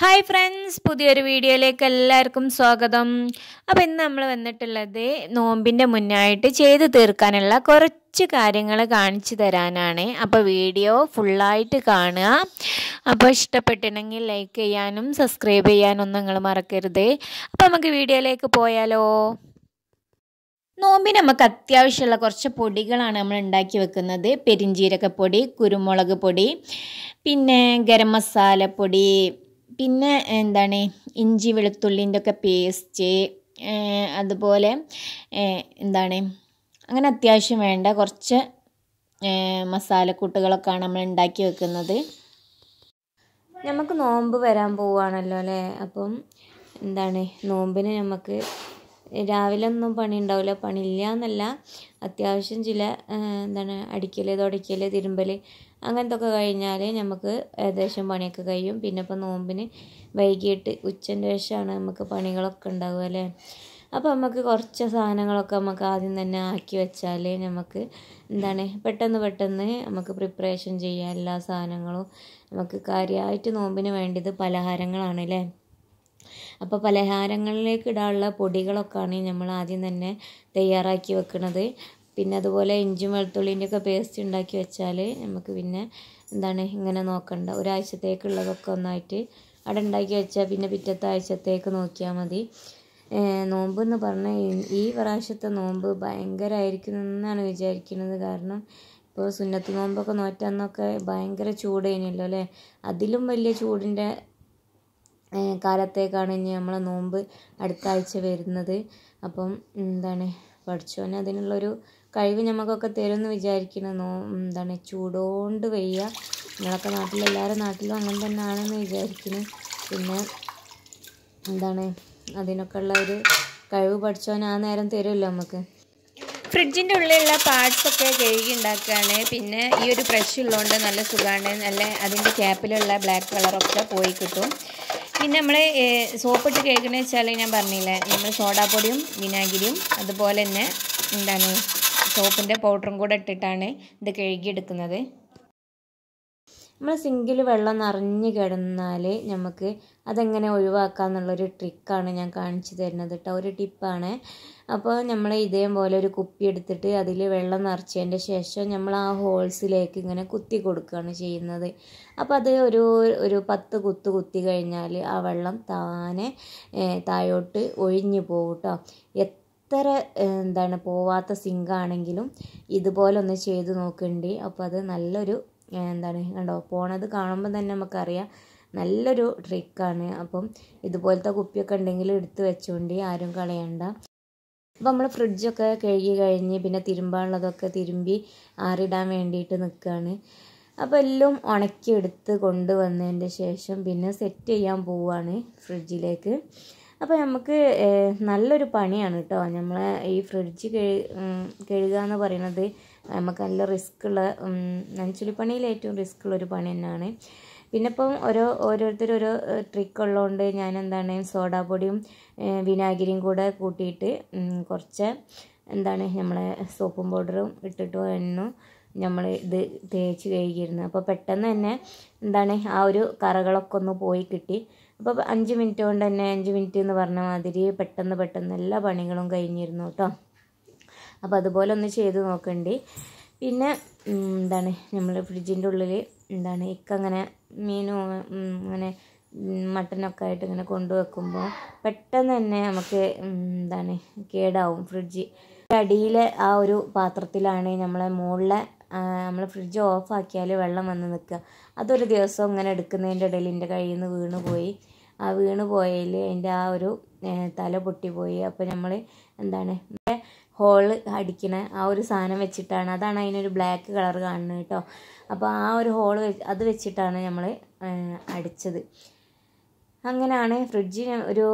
hi friends പുതിയൊരു വീഡിയോയിലേക്ക് എല്ലാവർക്കും സ്വാഗതം അപ്പോൾ ഇന്ന് നമ്മൾ വന്നിട്ടുള്ളത് നോമ്പിൻ്റെ മുന്നായിട്ട് ചെയ്ത് തീർക്കാനുള്ള കുറച്ച് കാര്യങ്ങൾ കാണിച്ചു തരാനാണ് അപ്പോൾ വീഡിയോ ഫുള്ളായിട്ട് കാണുക അപ്പോൾ ഇഷ്ടപ്പെട്ടിട്ടുണ്ടെങ്കിൽ ലൈക്ക് ചെയ്യാനും സബ്സ്ക്രൈബ് ചെയ്യാനും നിങ്ങൾ മറക്കരുത് അപ്പോൾ നമുക്ക് വീഡിയോയിലേക്ക് പോയാലോ നോമ്പിന് നമുക്ക് അത്യാവശ്യമുള്ള കുറച്ച് പൊടികളാണ് നമ്മൾ ഉണ്ടാക്കി വെക്കുന്നത് പെരിഞ്ജീരകപ്പൊടി കുരുമുളക് പൊടി പിന്നെ ഗരം മസാലപ്പൊടി പിന്നെ എന്താണ് ഇഞ്ചി വെളുത്തുള്ളിൻ്റെ ഒക്കെ പേസ്റ്റ് അതുപോലെ എന്താണ് അങ്ങനെ അത്യാവശ്യം വേണ്ട കുറച്ച് മസാലക്കൂട്ടുകളൊക്കെയാണ് നമ്മൾ ഉണ്ടാക്കി വെക്കുന്നത് നമുക്ക് നോമ്പ് വരാൻ പോവുകയാണല്ലോ അല്ലേ അപ്പം എന്താണ് നോമ്പിന് നമുക്ക് രാവിലെ ഒന്നും പണി ഉണ്ടാവില്ല പണിയില്ല എന്നല്ല അത്യാവശ്യം ചില എന്താണ് അടിക്കൽ തുടയ്ക്കൽ തിരുമ്പൽ അങ്ങനത്തെ ഒക്കെ കഴിഞ്ഞാൽ നമുക്ക് ഏകദേശം പണിയൊക്കെ കഴിയും പിന്നെ ഇപ്പം നോമ്പിന് വൈകിട്ട് ഉച്ചൻ്റെ ശേഷമാണ് നമുക്ക് പണികളൊക്കെ ഉണ്ടാവുക അല്ലേ അപ്പോൾ നമുക്ക് കുറച്ച് സാധനങ്ങളൊക്കെ നമുക്ക് ആദ്യം തന്നെ ആക്കി വെച്ചാൽ നമുക്ക് എന്താണ് പെട്ടെന്ന് പെട്ടെന്ന് നമുക്ക് പ്രിപ്പറേഷൻ ചെയ്യാം എല്ലാ സാധനങ്ങളും നമുക്ക് കാര്യമായിട്ട് നോമ്പിന് വേണ്ടിയത് പലഹാരങ്ങളാണ് അല്ലേ അപ്പോൾ പലഹാരങ്ങളിലേക്ക് ഇടാനുള്ള പൊടികളൊക്കെയാണ് നമ്മൾ ആദ്യം തന്നെ തയ്യാറാക്കി വെക്കുന്നത് പിന്നെ അതുപോലെ ഇഞ്ചും വെളുത്തുള്ളിൻ്റെയൊക്കെ പേസ്റ്റ് ഉണ്ടാക്കി വെച്ചാൽ നമുക്ക് പിന്നെ എന്താണ് ഇങ്ങനെ നോക്കണ്ട ഒരാഴ്ചത്തേക്കുള്ളതൊക്കെ ഒന്നായിട്ട് അവിടെ ഉണ്ടാക്കി വെച്ചാൽ പിന്നെ പിറ്റത്തെ ആഴ്ചത്തേക്ക് നോക്കിയാൽ മതി നോമ്പ് എന്ന് പറഞ്ഞാൽ ഈ പ്രാവശ്യത്തെ നോമ്പ് ഭയങ്കരമായിരിക്കും എന്നാണ് വിചാരിക്കുന്നത് കാരണം ഇപ്പോൾ സുന്നത്ത് നോമ്പൊക്കെ നോറ്റാന്നൊക്കെ ഭയങ്കര കഴിഞ്ഞല്ലോ അല്ലേ അതിലും വലിയ ചൂടിൻ്റെ കാലത്തേക്കാണ് ഇനി നമ്മളെ നോമ്പ് അടുത്ത ആഴ്ച വരുന്നത് അപ്പം എന്താണ് പഠിച്ചോനെ അതിനുള്ളൊരു കഴിവ് നമുക്കൊക്കെ തരുമെന്ന് വിചാരിക്കുന്നു നോ എന്താണ് ചൂടോണ്ട് വയ്യ നിങ്ങളൊക്കെ നാട്ടിൽ എല്ലാവരും നാട്ടിലും അങ്ങനെ തന്നെ ആണെന്ന് വിചാരിക്കുന്നു പിന്നെ എന്താണ് അതിനൊക്കെ ഉള്ള ഒരു കഴിവ് പഠിച്ചവൻ ആ നേരം തരുമല്ലോ നമുക്ക് ഫ്രിഡ്ജിൻ്റെ ഉള്ളിലുള്ള പാർട്സൊക്കെ കഴുകി ഉണ്ടാക്കുകയാണ് പിന്നെ ഈ ഒരു ബ്രഷ് ഉള്ളതുകൊണ്ട് നല്ല സുഖമാണ് നല്ല അതിൻ്റെ ക്യാപ്പിലുള്ള ബ്ലാക്ക് കളറൊക്കെ പോയി കിട്ടും പിന്നെ നമ്മൾ സോപ്പിട്ട് കഴുകണമെന്ന് വെച്ചാൽ ഞാൻ പറഞ്ഞില്ലേ നമ്മൾ സോഡാപ്പൊടിയും വിനാഗിരിയും അതുപോലെ തന്നെ എന്താണ് സോപ്പിൻ്റെ പൗഡറും കൂടെ ഇട്ടിട്ടാണ് ഇത് കഴുകിയെടുക്കുന്നത് നമ്മൾ സിങ്കിൽ വെള്ളം നിറഞ്ഞു കിടന്നാൽ നമുക്ക് അതെങ്ങനെ എന്നുള്ളൊരു ട്രിക്കാണ് ഞാൻ കാണിച്ചു തരുന്നത് കേട്ടോ ഒരു ടിപ്പാണ് അപ്പോൾ നമ്മൾ ഇതേപോലെ ഒരു കുപ്പി എടുത്തിട്ട് അതിൽ വെള്ളം നിറച്ചതിൻ്റെ ശേഷം നമ്മൾ ആ ഹോൾസിലേക്ക് ഇങ്ങനെ കുത്തി കൊടുക്കുകയാണ് ചെയ്യുന്നത് അപ്പോൾ അത് ഒരു ഒരു പത്ത് കുത്ത് കുത്തി കഴിഞ്ഞാൽ ആ വെള്ളം താനെ താഴോട്ട് ഒഴിഞ്ഞു പോകും കേട്ടോ എത്ര എന്താണ് പോവാത്ത സിങ്കാണെങ്കിലും ഇതുപോലെ ഒന്ന് ചെയ്ത് നോക്കണ്ടി അപ്പോൾ അത് നല്ലൊരു എന്താണ് കണ്ടോ പോണത് കാണുമ്പോൾ തന്നെ നമുക്കറിയാം നല്ലൊരു ട്രിക്കാണ് അപ്പം ഇതുപോലത്തെ കുപ്പിയൊക്കെ ഉണ്ടെങ്കിൽ എടുത്ത് വെച്ചുകൊണ്ട് ആരും കളയണ്ട അപ്പോൾ നമ്മൾ ഫ്രിഡ്ജൊക്കെ കഴുകി കഴിഞ്ഞ് പിന്നെ തിരുമ്പാനുള്ളതൊക്കെ തിരുമ്പി ആറിടാൻ വേണ്ടിയിട്ട് നിൽക്കുകയാണ് അപ്പോൾ എല്ലാം ഉണക്കി കൊണ്ടുവന്നതിൻ്റെ ശേഷം പിന്നെ സെറ്റ് ചെയ്യാൻ പോവുകയാണ് ഫ്രിഡ്ജിലേക്ക് അപ്പോൾ നമുക്ക് നല്ലൊരു പണിയാണ് കേട്ടോ നമ്മളെ ഈ ഫ്രിഡ്ജ് കഴു കഴുകുക എന്ന് പറയുന്നത് നമുക്ക് നല്ല റിസ്ക് ഉള്ള നനച്ചുലിപ്പണിയിൽ ഏറ്റവും റിസ്ക് ഉള്ളൊരു പണി തന്നെയാണ് പിന്നെ ഇപ്പം ഓരോ ഓരോരുത്തർ ഓരോ ട്രിക്ക് ഉള്ളതുകൊണ്ട് ഞാൻ എന്താണ് സോഡാ പൊടിയും വിനാഗിരിയും കൂടെ കൂട്ടിയിട്ട് കുറച്ച് എന്താണ് നമ്മളെ സോപ്പും പൗഡറും ഇട്ടിട്ട് എണ്ണു നമ്മൾ ഇത് തേച്ച് കഴുകിയിരുന്നു അപ്പോൾ പെട്ടെന്ന് തന്നെ എന്താണ് ആ ഒരു കറകളൊക്കെ ഒന്ന് പോയി കിട്ടി അപ്പോൾ അഞ്ച് മിനിറ്റ് കൊണ്ട് തന്നെ അഞ്ച് മിനിറ്റ് എന്ന് പറഞ്ഞ മാതിരി പെട്ടെന്ന് പെട്ടെന്ന് എല്ലാ പണികളും കഴിഞ്ഞിരുന്നു കേട്ടോ അപ്പോൾ അതുപോലെ ഒന്ന് ചെയ്ത് നോക്കണ്ടി പിന്നെ എന്താണ് നമ്മൾ ഫ്രിഡ്ജിൻ്റെ ഉള്ളിൽ എന്താണ് ഇക്കങ്ങനെ മീനും അങ്ങനെ മട്ടനൊക്കെ ആയിട്ട് ഇങ്ങനെ കൊണ്ടുവെക്കുമ്പോൾ പെട്ടെന്ന് തന്നെ നമുക്ക് എന്താണ് കേടാവും ഫ്രിഡ്ജ് അടിയിലെ ആ ഒരു പാത്രത്തിലാണ് നമ്മളെ മുകളിലെ നമ്മൾ ഫ്രിഡ്ജ് ഓഫാക്കിയാൽ വെള്ളം വന്ന് നിൽക്കുക അതൊരു ദിവസം ഇങ്ങനെ എടുക്കുന്നതിൻ്റെ ഇടയിൽ എൻ്റെ കയ്യിൽ നിന്ന് വീണ് പോയി ആ വീണ് പോയതിൽ എൻ്റെ ആ ഒരു തല പൊട്ടിപ്പോയി അപ്പോൾ നമ്മൾ എന്താണ് ഹോള് അടിക്കണ ആ ഒരു സാധനം വെച്ചിട്ടാണ് അതാണ് അതിനൊരു ബ്ലാക്ക് കളർ കാണുന്നത് കേട്ടോ അപ്പോൾ ആ ഒരു ഹോള് അത് വെച്ചിട്ടാണ് നമ്മൾ അടിച്ചത് അങ്ങനെയാണ് ഫ്രിഡ്ജിന് ഒരു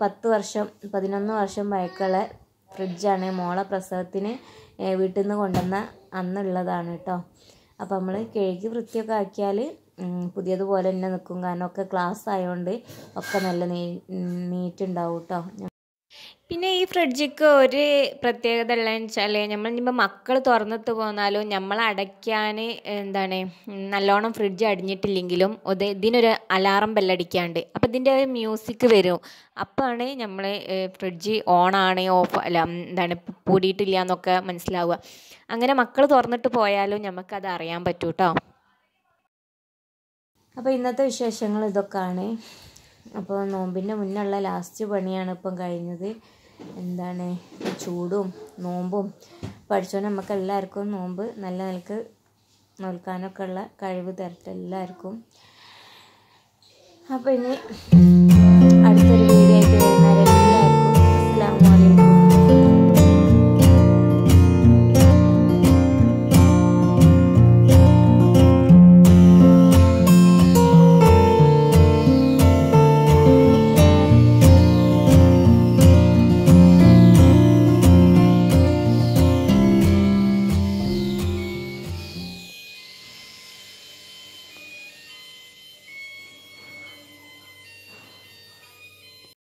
പത്ത് വർഷം പതിനൊന്ന് വർഷം പഴക്കമുള്ള ഫ്രിഡ്ജാണ് മോളെ പ്രസവത്തിന് വീട്ടിൽ നിന്ന് കൊണ്ടുവന്ന അന്നുള്ളതാണ് കേട്ടോ അപ്പോൾ നമ്മൾ കിഴക്ക് വൃത്തിയൊക്കെ ആക്കിയാൽ പുതിയതുപോലെ തന്നെ നിൽക്കും കാരണം ഒക്കെ ക്ലാസ് ആയതുകൊണ്ട് ഒക്കെ നല്ല നീ നീറ്റുണ്ടാവും കേട്ടോ പിന്നെ ഈ ഫ്രിഡ്ജിക്ക് ഒരു പ്രത്യേകത ഉള്ളതെന്ന് വെച്ചാൽ നമ്മൾ ഇനിയിപ്പോൾ മക്കൾ തുറന്നിട്ട് പോന്നാലും നമ്മൾ അടയ്ക്കാൻ എന്താണ് നല്ലോണം ഫ്രിഡ്ജ് അടിഞ്ഞിട്ടില്ലെങ്കിലും അത് ഇതിനൊരു അലാറം ബെല്ലടിക്കാണ്ട് അപ്പോൾ ഇതിൻ്റെ ഒരു മ്യൂസിക് വരും അപ്പോഴാണ് നമ്മൾ ഫ്രിഡ്ജ് ഓണാണ് ഓഫ് അല്ല എന്താണ് പൂടിയിട്ടില്ല എന്നൊക്കെ മനസ്സിലാവുക അങ്ങനെ മക്കൾ തുറന്നിട്ട് പോയാലും നമുക്കത് അറിയാൻ പറ്റൂട്ടോ അപ്പോൾ ഇന്നത്തെ വിശേഷങ്ങൾ ഇതൊക്കെയാണ് അപ്പോൾ നോമ്പിൻ്റെ മുന്നുള്ള ലാസ്റ്റ് പണിയാണ് ഇപ്പം കഴിഞ്ഞത് എന്താണ് ചൂടും നോമ്പും പഠിച്ചോ നമുക്ക് എല്ലാവർക്കും നോമ്പ് നല്ല നിലക്ക് നോൽക്കാനൊക്കെ ഉള്ള കഴിവ് തരട്ടെ എല്ലാവർക്കും അപ്പം ഇനി